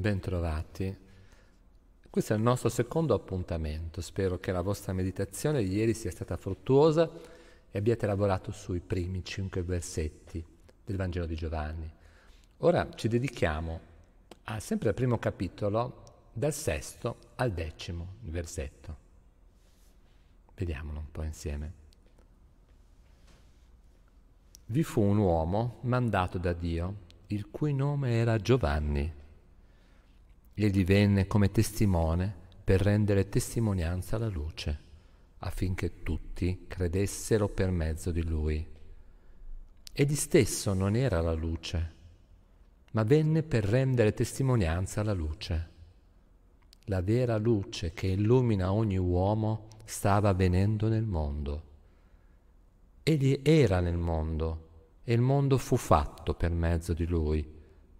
Bentrovati. Questo è il nostro secondo appuntamento. Spero che la vostra meditazione di ieri sia stata fruttuosa e abbiate lavorato sui primi cinque versetti del Vangelo di Giovanni. Ora ci dedichiamo a, sempre al primo capitolo, dal sesto al decimo versetto. Vediamolo un po' insieme. Vi fu un uomo mandato da Dio, il cui nome era Giovanni Egli divenne come testimone per rendere testimonianza alla luce, affinché tutti credessero per mezzo di lui. Egli stesso non era la luce, ma venne per rendere testimonianza alla luce. La vera luce che illumina ogni uomo stava venendo nel mondo. Egli era nel mondo e il mondo fu fatto per mezzo di lui,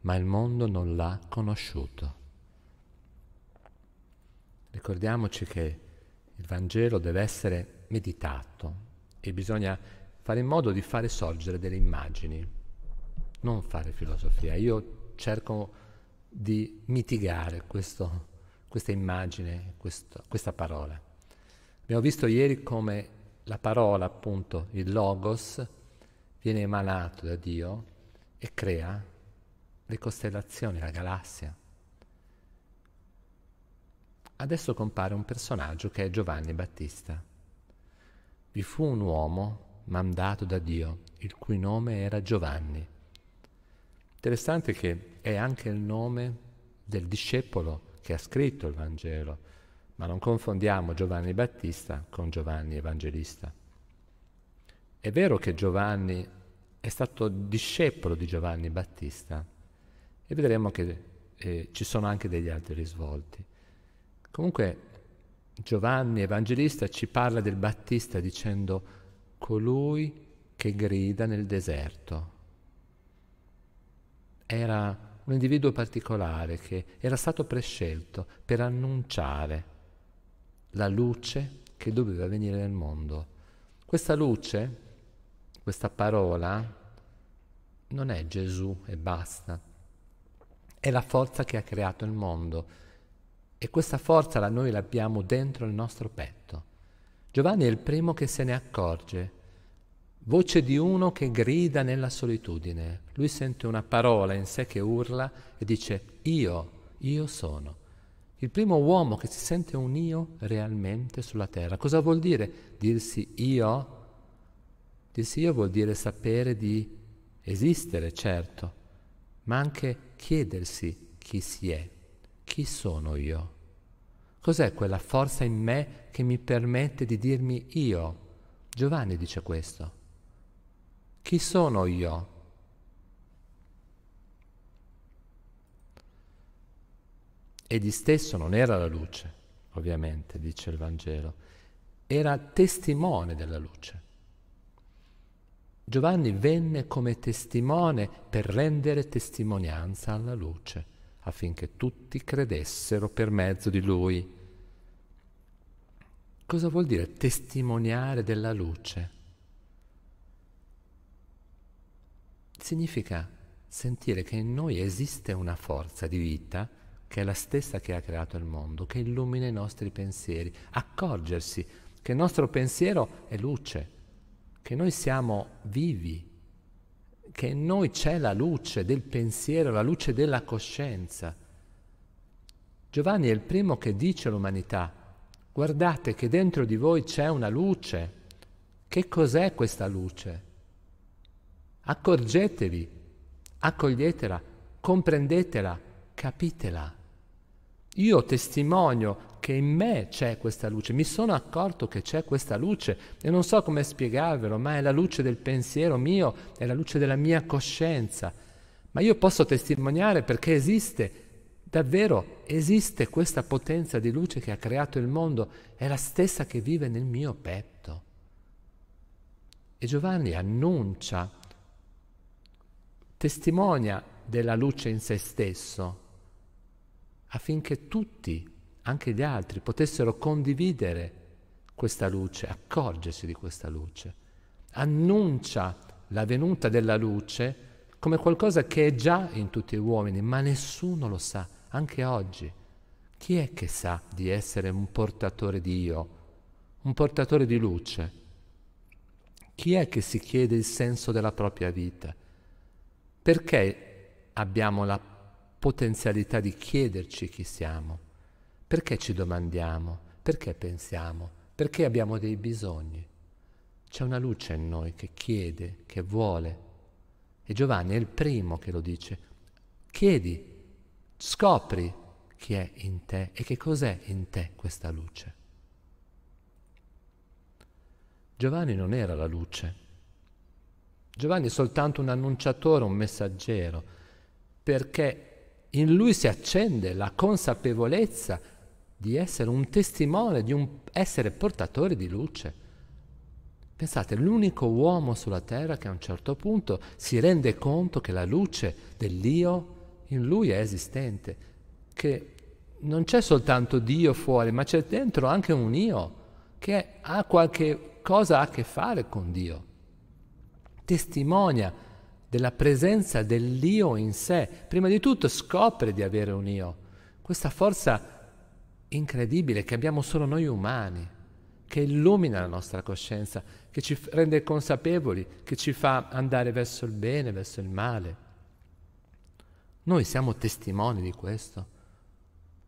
ma il mondo non l'ha conosciuto. Ricordiamoci che il Vangelo deve essere meditato e bisogna fare in modo di fare sorgere delle immagini, non fare filosofia. Io cerco di mitigare questo, questa immagine, questo, questa parola. Abbiamo visto ieri come la parola, appunto, il logos, viene emanato da Dio e crea le costellazioni, la galassia. Adesso compare un personaggio che è Giovanni Battista. Vi fu un uomo mandato da Dio, il cui nome era Giovanni. Interessante che è anche il nome del discepolo che ha scritto il Vangelo, ma non confondiamo Giovanni Battista con Giovanni Evangelista. È vero che Giovanni è stato discepolo di Giovanni Battista e vedremo che eh, ci sono anche degli altri risvolti. Comunque Giovanni Evangelista ci parla del Battista dicendo colui che grida nel deserto. Era un individuo particolare che era stato prescelto per annunciare la luce che doveva venire nel mondo. Questa luce, questa parola, non è Gesù e basta, è la forza che ha creato il mondo e questa forza la noi l'abbiamo dentro il nostro petto. Giovanni è il primo che se ne accorge. Voce di uno che grida nella solitudine. Lui sente una parola in sé che urla e dice io, io sono. Il primo uomo che si sente un io realmente sulla terra. Cosa vuol dire dirsi io? Dirsi io vuol dire sapere di esistere, certo, ma anche chiedersi chi si è, chi sono io? Cos'è quella forza in me che mi permette di dirmi io? Giovanni dice questo. Chi sono io? Egli stesso non era la luce, ovviamente, dice il Vangelo, era testimone della luce. Giovanni venne come testimone per rendere testimonianza alla luce affinché tutti credessero per mezzo di lui. Cosa vuol dire testimoniare della luce? Significa sentire che in noi esiste una forza di vita che è la stessa che ha creato il mondo, che illumina i nostri pensieri, accorgersi che il nostro pensiero è luce, che noi siamo vivi, che in noi c'è la luce del pensiero, la luce della coscienza. Giovanni è il primo che dice all'umanità, guardate che dentro di voi c'è una luce. Che cos'è questa luce? Accorgetevi, accoglietela, comprendetela, capitela. Io testimonio che in me c'è questa luce, mi sono accorto che c'è questa luce e non so come spiegarvelo, ma è la luce del pensiero mio, è la luce della mia coscienza. Ma io posso testimoniare perché esiste, davvero esiste questa potenza di luce che ha creato il mondo, è la stessa che vive nel mio petto. E Giovanni annuncia, testimonia della luce in se stesso, affinché tutti anche gli altri potessero condividere questa luce, accorgersi di questa luce. Annuncia la venuta della luce come qualcosa che è già in tutti gli uomini, ma nessuno lo sa, anche oggi. Chi è che sa di essere un portatore di io, un portatore di luce? Chi è che si chiede il senso della propria vita? Perché abbiamo la potenzialità di chiederci chi siamo? Perché ci domandiamo? Perché pensiamo? Perché abbiamo dei bisogni? C'è una luce in noi che chiede, che vuole. E Giovanni è il primo che lo dice. Chiedi, scopri chi è in te e che cos'è in te questa luce. Giovanni non era la luce. Giovanni è soltanto un annunciatore, un messaggero, perché in lui si accende la consapevolezza di essere un testimone, di un, essere portatore di luce. Pensate, l'unico uomo sulla terra che a un certo punto si rende conto che la luce dell'io in lui è esistente, che non c'è soltanto Dio fuori, ma c'è dentro anche un io che ha qualche cosa a che fare con Dio. Testimonia della presenza dell'io in sé. Prima di tutto scopre di avere un io. Questa forza incredibile che abbiamo solo noi umani, che illumina la nostra coscienza, che ci rende consapevoli, che ci fa andare verso il bene, verso il male. Noi siamo testimoni di questo.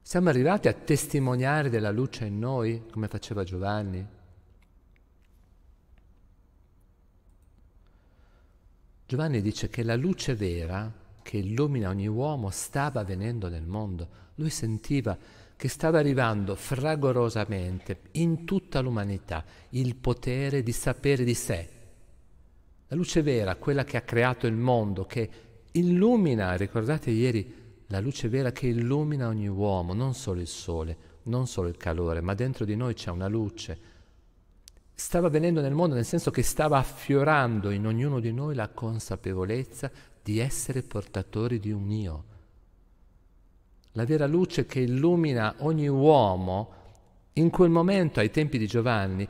Siamo arrivati a testimoniare della luce in noi, come faceva Giovanni. Giovanni dice che la luce vera che illumina ogni uomo stava venendo nel mondo. Lui sentiva che stava arrivando fragorosamente in tutta l'umanità il potere di sapere di sé. La luce vera, quella che ha creato il mondo, che illumina, ricordate ieri, la luce vera che illumina ogni uomo, non solo il sole, non solo il calore, ma dentro di noi c'è una luce. Stava avvenendo nel mondo nel senso che stava affiorando in ognuno di noi la consapevolezza di essere portatori di un io la vera luce che illumina ogni uomo, in quel momento, ai tempi di Giovanni,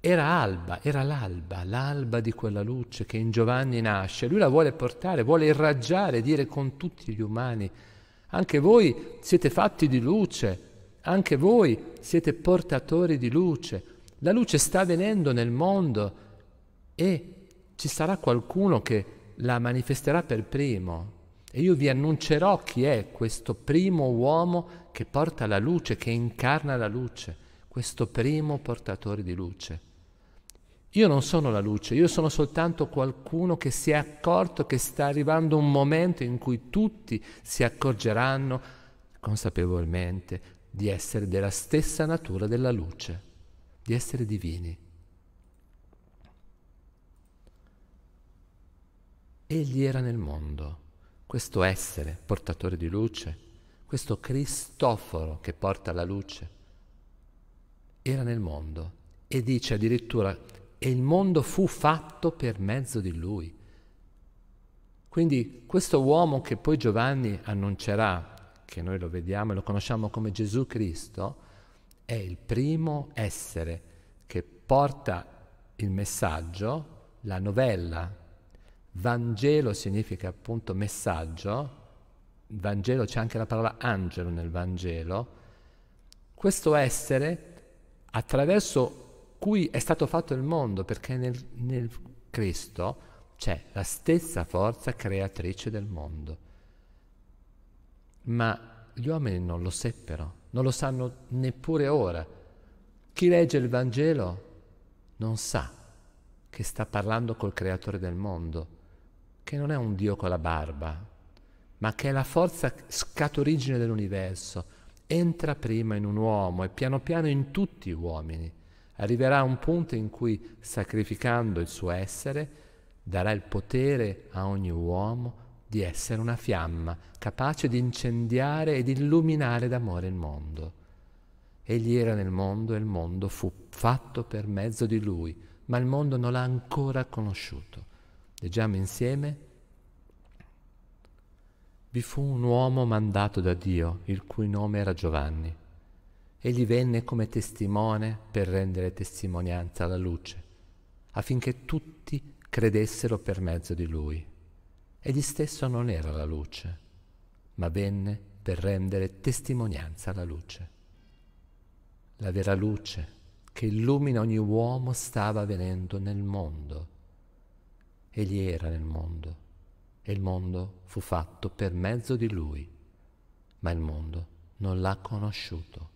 era alba, era l'alba, l'alba di quella luce che in Giovanni nasce. Lui la vuole portare, vuole irraggiare, dire con tutti gli umani, anche voi siete fatti di luce, anche voi siete portatori di luce. La luce sta venendo nel mondo e ci sarà qualcuno che la manifesterà per primo. E io vi annuncerò chi è questo primo uomo che porta la luce, che incarna la luce, questo primo portatore di luce. Io non sono la luce, io sono soltanto qualcuno che si è accorto che sta arrivando un momento in cui tutti si accorgeranno consapevolmente di essere della stessa natura della luce, di essere divini. Egli era nel mondo questo essere portatore di luce, questo Cristoforo che porta la luce, era nel mondo e dice addirittura e il mondo fu fatto per mezzo di lui. Quindi questo uomo che poi Giovanni annuncerà, che noi lo vediamo e lo conosciamo come Gesù Cristo, è il primo essere che porta il messaggio, la novella Vangelo significa appunto messaggio, Vangelo c'è anche la parola angelo nel Vangelo, questo essere attraverso cui è stato fatto il mondo, perché nel, nel Cristo c'è la stessa forza creatrice del mondo. Ma gli uomini non lo seppero, non lo sanno neppure ora. Chi legge il Vangelo non sa che sta parlando col creatore del mondo che non è un Dio con la barba, ma che è la forza scatorigine dell'universo, entra prima in un uomo e piano piano in tutti gli uomini. Arriverà un punto in cui, sacrificando il suo essere, darà il potere a ogni uomo di essere una fiamma capace di incendiare ed illuminare d'amore il mondo. Egli era nel mondo e il mondo fu fatto per mezzo di lui, ma il mondo non l'ha ancora conosciuto. Leggiamo insieme. Vi fu un uomo mandato da Dio, il cui nome era Giovanni. Egli venne come testimone per rendere testimonianza alla luce, affinché tutti credessero per mezzo di lui. Egli stesso non era la luce, ma venne per rendere testimonianza alla luce. La vera luce che illumina ogni uomo stava venendo nel mondo egli era nel mondo e il mondo fu fatto per mezzo di lui, ma il mondo non l'ha conosciuto.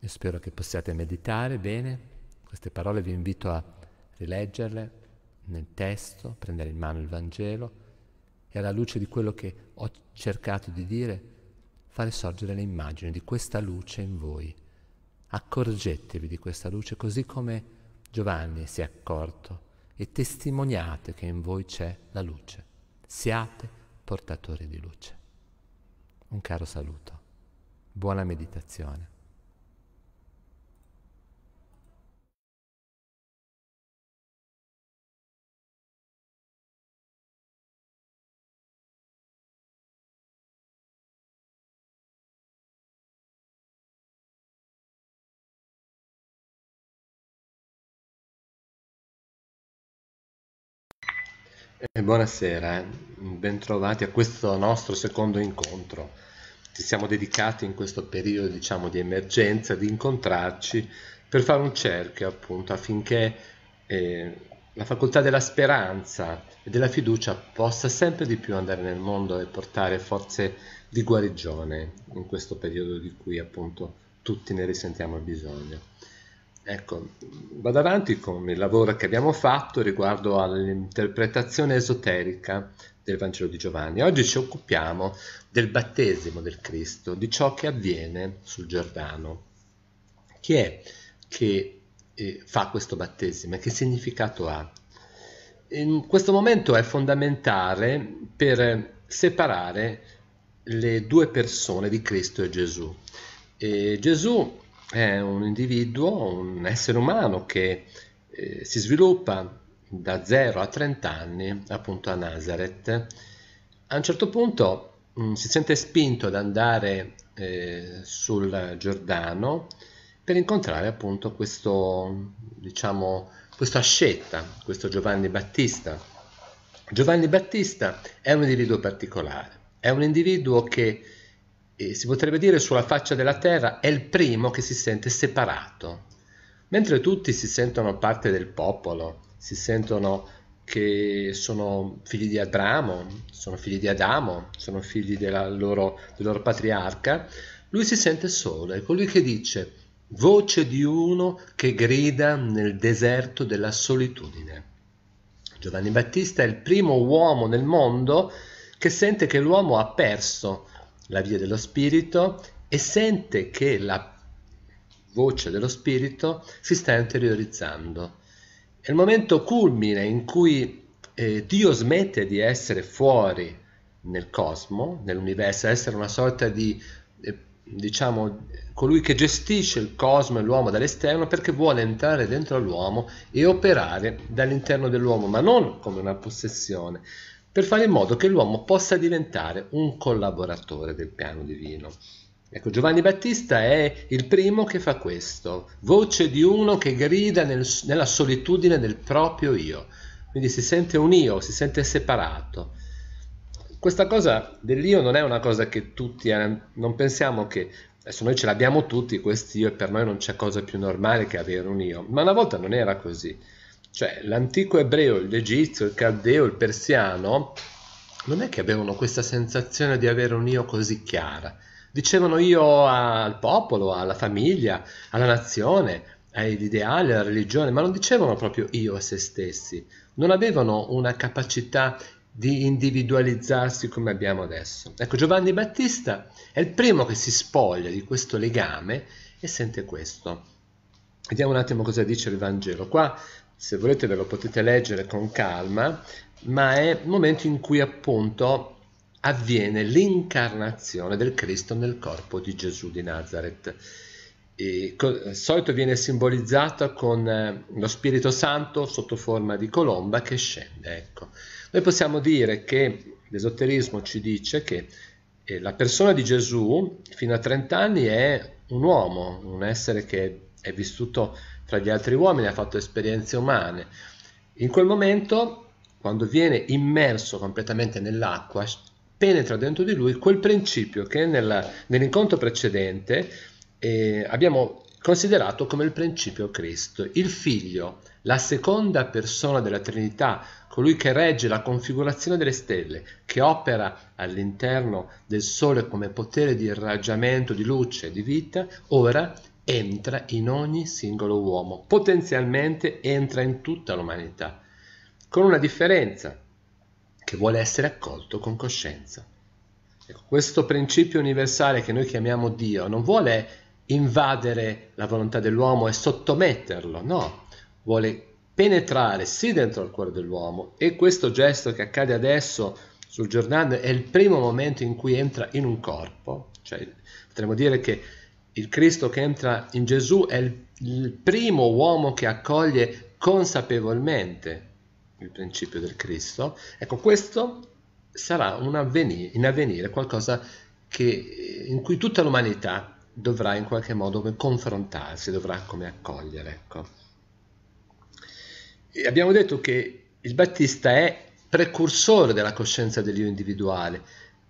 Io spero che possiate meditare bene queste parole, vi invito a rileggerle nel testo, prendere in mano il Vangelo e alla luce di quello che ho cercato di dire, fare sorgere le immagini di questa luce in voi. Accorgetevi di questa luce così come Giovanni si è accorto e testimoniate che in voi c'è la luce. Siate portatori di luce. Un caro saluto. Buona meditazione. E eh, buonasera, eh. bentrovati a questo nostro secondo incontro. Ci siamo dedicati in questo periodo diciamo, di emergenza di incontrarci per fare un cerchio appunto affinché eh, la facoltà della speranza e della fiducia possa sempre di più andare nel mondo e portare forze di guarigione in questo periodo di cui appunto tutti ne risentiamo il bisogno. Ecco, vado avanti con il lavoro che abbiamo fatto riguardo all'interpretazione esoterica del Vangelo di Giovanni. Oggi ci occupiamo del battesimo del Cristo, di ciò che avviene sul Giordano. Chi è che eh, fa questo battesimo e che significato ha? In questo momento è fondamentale per separare le due persone di Cristo e Gesù. E Gesù è un individuo, un essere umano che eh, si sviluppa da 0 a 30 anni appunto a Nazareth. A un certo punto mh, mm, si sente spinto ad andare eh, sul Giordano per incontrare appunto questo, diciamo, questo ascetta, questo Giovanni Battista. Giovanni Battista è un individuo particolare, è un individuo che eh, si potrebbe dire sulla faccia della terra, è il primo che si sente separato. Mentre tutti si sentono parte del popolo, si sentono che sono figli di Abramo, sono figli di Adamo, sono figli loro, del loro patriarca, lui si sente solo, è colui che dice voce di uno che grida nel deserto della solitudine. Giovanni Battista è il primo uomo nel mondo che sente che l'uomo ha perso la via dello spirito e sente che la voce dello spirito si sta interiorizzando. È il momento culmine in cui eh, Dio smette di essere fuori nel cosmo, nell'universo, essere una sorta di, eh, diciamo, colui che gestisce il cosmo e l'uomo dall'esterno perché vuole entrare dentro l'uomo e operare dall'interno dell'uomo, ma non come una possessione, per fare in modo che l'uomo possa diventare un collaboratore del piano divino. Ecco, Giovanni Battista è il primo che fa questo, voce di uno che grida nel, nella solitudine del proprio io, quindi si sente un io, si sente separato. Questa cosa dell'io non è una cosa che tutti, eh, non pensiamo che adesso noi ce l'abbiamo tutti, questo io e per noi non c'è cosa più normale che avere un io, ma una volta non era così. Cioè l'antico ebreo, l'egizio, il caldeo, il persiano non è che avevano questa sensazione di avere un io così chiara. Dicevano io al popolo, alla famiglia, alla nazione, agli ideali, alla religione, ma non dicevano proprio io a se stessi. Non avevano una capacità di individualizzarsi come abbiamo adesso. Ecco, Giovanni Battista è il primo che si spoglia di questo legame e sente questo. Vediamo un attimo cosa dice il Vangelo. Qua se volete ve lo potete leggere con calma, ma è il momento in cui appunto avviene l'incarnazione del Cristo nel corpo di Gesù di Nazareth. E, solito viene simbolizzata con eh, lo Spirito Santo sotto forma di colomba che scende. Ecco. Noi possiamo dire che l'esoterismo ci dice che eh, la persona di Gesù fino a 30 anni è un uomo, un essere che è vissuto fra gli altri uomini, ha fatto esperienze umane. In quel momento, quando viene immerso completamente nell'acqua, penetra dentro di lui quel principio che nella, nell'incontro precedente eh, abbiamo considerato come il principio Cristo, il Figlio, la seconda persona della Trinità, colui che regge la configurazione delle stelle, che opera all'interno del Sole come potere di irraggiamento di luce, di vita, ora entra in ogni singolo uomo, potenzialmente entra in tutta l'umanità, con una differenza, che vuole essere accolto con coscienza. Ecco, questo principio universale che noi chiamiamo Dio non vuole invadere la volontà dell'uomo e sottometterlo, no, vuole penetrare sì dentro il cuore dell'uomo e questo gesto che accade adesso sul giornale è il primo momento in cui entra in un corpo, cioè potremmo dire che il Cristo che entra in Gesù è il, il primo uomo che accoglie consapevolmente il principio del Cristo. Ecco, questo sarà un avvenire, in avvenire qualcosa che, in cui tutta l'umanità dovrà in qualche modo confrontarsi, dovrà come accogliere. Ecco. abbiamo detto che il Battista è precursore della coscienza dell'io individuale,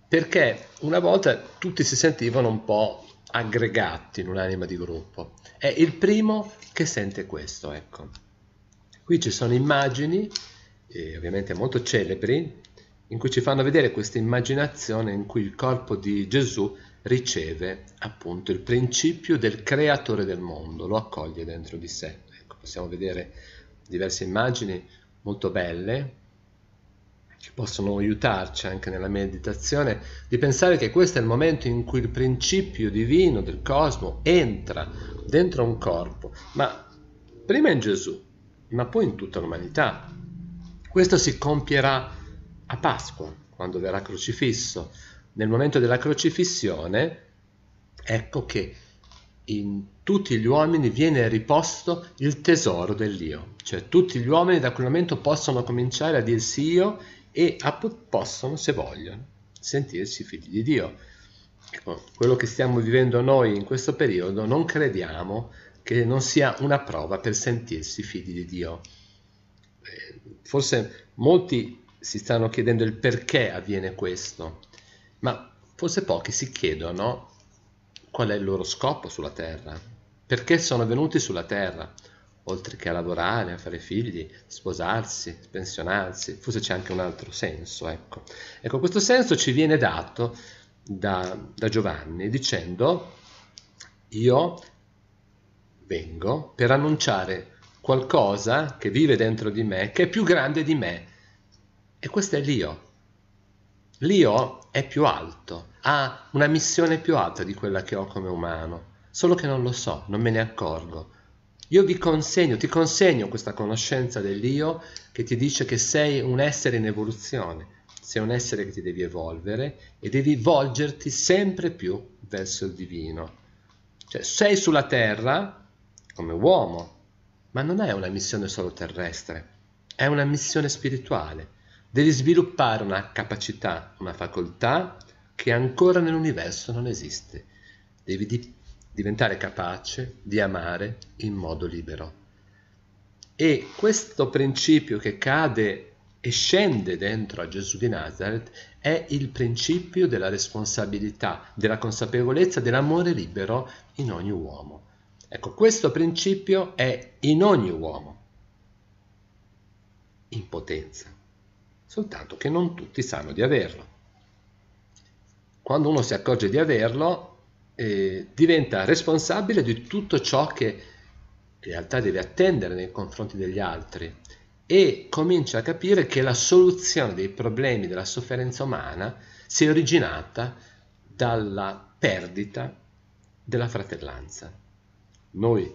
perché una volta tutti si sentivano un po' aggregati in un'anima di gruppo. È il primo che sente questo, ecco. Qui ci sono immagini, eh, ovviamente molto celebri, in cui ci fanno vedere questa immaginazione in cui il corpo di Gesù riceve appunto il principio del creatore del mondo, lo accoglie dentro di sé. Ecco, possiamo vedere diverse immagini molto belle, ci possono aiutarci anche nella meditazione, di pensare che questo è il momento in cui il principio divino del cosmo entra dentro un corpo, ma prima in Gesù, ma poi in tutta l'umanità. Questo si compierà a Pasqua, quando verrà crocifisso. Nel momento della crocifissione, ecco che in tutti gli uomini viene riposto il tesoro dell'io, cioè tutti gli uomini da quel momento possono cominciare a dirsi io e possono, se vogliono, sentirsi figli di Dio. Ecco, quello che stiamo vivendo noi in questo periodo non crediamo che non sia una prova per sentirsi figli di Dio. Eh, forse molti si stanno chiedendo il perché avviene questo, ma forse pochi si chiedono qual è il loro scopo sulla terra, perché sono venuti sulla terra oltre che a lavorare, a fare figli, sposarsi, pensionarsi, forse c'è anche un altro senso. Ecco, ecco questo senso ci viene dato da, da Giovanni dicendo io vengo per annunciare qualcosa che vive dentro di me, che è più grande di me. E questo è l'io. L'io è più alto, ha una missione più alta di quella che ho come umano, solo che non lo so, non me ne accorgo, io vi consegno, ti consegno questa conoscenza dell'io che ti dice che sei un essere in evoluzione, sei un essere che ti devi evolvere e devi volgerti sempre più verso il divino. Cioè sei sulla terra come uomo, ma non è una missione solo terrestre, è una missione spirituale. Devi sviluppare una capacità, una facoltà che ancora nell'universo non esiste. Devi dipendere diventare capace di amare in modo libero. E questo principio che cade e scende dentro a Gesù di Nazareth è il principio della responsabilità, della consapevolezza dell'amore libero in ogni uomo. Ecco, questo principio è in ogni uomo, in potenza, soltanto che non tutti sanno di averlo. Quando uno si accorge di averlo, eh, diventa responsabile di tutto ciò che in realtà deve attendere nei confronti degli altri e comincia a capire che la soluzione dei problemi della sofferenza umana si è originata dalla perdita della fratellanza. Noi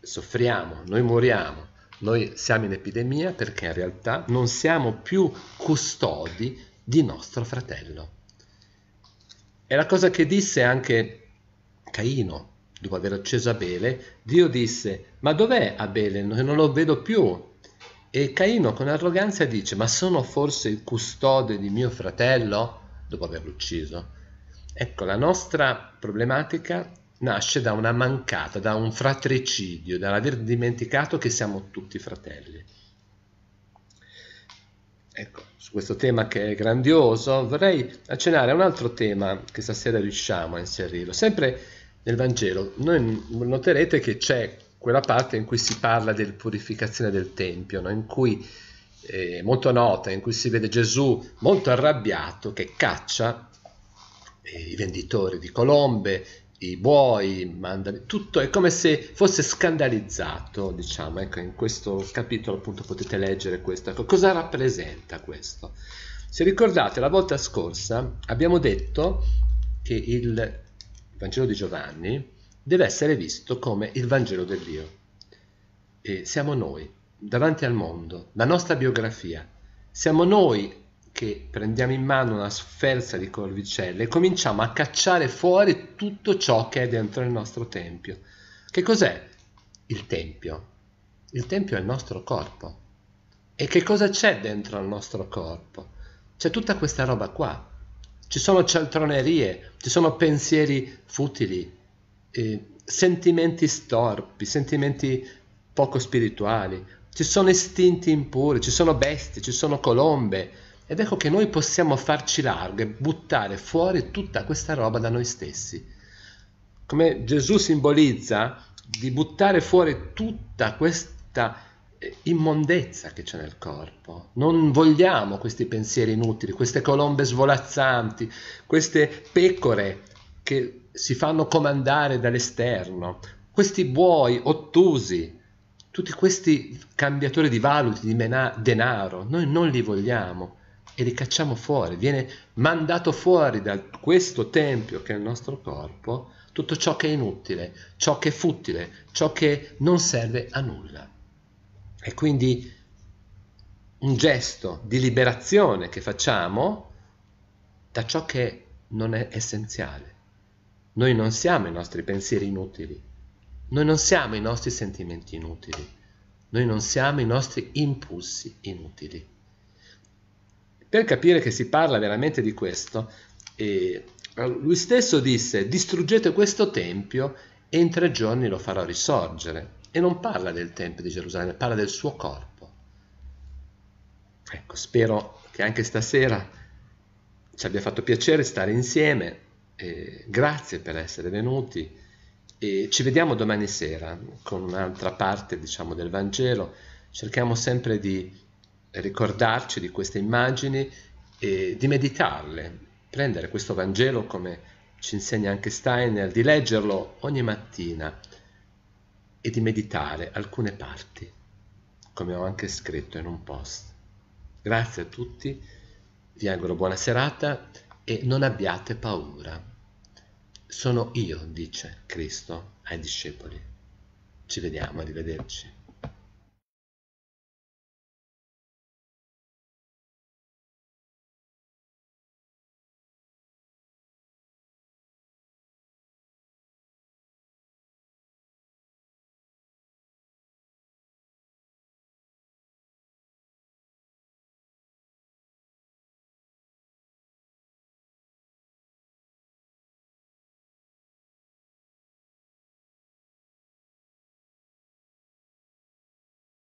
soffriamo, noi moriamo, noi siamo in epidemia perché in realtà non siamo più custodi di nostro fratello. È la cosa che disse anche Caino, dopo aver acceso Abele, Dio disse, ma dov'è Abele? Non lo vedo più. E Caino con arroganza dice, ma sono forse il custode di mio fratello? Dopo averlo ucciso. Ecco, la nostra problematica nasce da una mancata, da un fratricidio, dall'aver dimenticato che siamo tutti fratelli. Ecco, su questo tema che è grandioso, vorrei accennare a un altro tema che stasera riusciamo a inserirlo, sempre nel Vangelo, noi noterete che c'è quella parte in cui si parla della purificazione del Tempio, no? in cui eh, molto nota, in cui si vede Gesù molto arrabbiato che caccia eh, i venditori di colombe, i buoi, manda, tutto è come se fosse scandalizzato, diciamo, ecco, in questo capitolo appunto potete leggere questo, ecco, cosa rappresenta questo? Se ricordate la volta scorsa abbiamo detto che il Vangelo di Giovanni deve essere visto come il Vangelo del Dio. E siamo noi, davanti al mondo, la nostra biografia. Siamo noi che prendiamo in mano una sferza di corvicelle e cominciamo a cacciare fuori tutto ciò che è dentro il nostro tempio. Che cos'è il tempio? Il tempio è il nostro corpo. E che cosa c'è dentro al nostro corpo? C'è tutta questa roba qua, ci sono cialtronerie, ci sono pensieri futili, eh, sentimenti storpi, sentimenti poco spirituali, ci sono istinti impuri, ci sono bestie, ci sono colombe. Ed ecco che noi possiamo farci largo e buttare fuori tutta questa roba da noi stessi. Come Gesù simbolizza di buttare fuori tutta questa immondezza che c'è nel corpo. Non vogliamo questi pensieri inutili, queste colombe svolazzanti, queste pecore che si fanno comandare dall'esterno, questi buoi ottusi, tutti questi cambiatori di valuti, di mena- denaro, noi non li vogliamo e li cacciamo fuori, viene mandato fuori da questo tempio che è il nostro corpo tutto ciò che è inutile, ciò che è futile, ciò che non serve a nulla. E quindi un gesto di liberazione che facciamo da ciò che non è essenziale. Noi non siamo i nostri pensieri inutili, noi non siamo i nostri sentimenti inutili, noi non siamo i nostri impulsi inutili. Per capire che si parla veramente di questo, eh, lui stesso disse distruggete questo tempio e in tre giorni lo farò risorgere e non parla del Tempio di Gerusalemme, parla del suo corpo. Ecco, spero che anche stasera ci abbia fatto piacere stare insieme, eh, grazie per essere venuti e ci vediamo domani sera con un'altra parte diciamo, del Vangelo. Cerchiamo sempre di ricordarci di queste immagini e di meditarle, prendere questo Vangelo come ci insegna anche Steiner, di leggerlo ogni mattina e di meditare alcune parti, come ho anche scritto in un post. Grazie a tutti, vi auguro buona serata e non abbiate paura. Sono io, dice Cristo ai discepoli. Ci vediamo, arrivederci.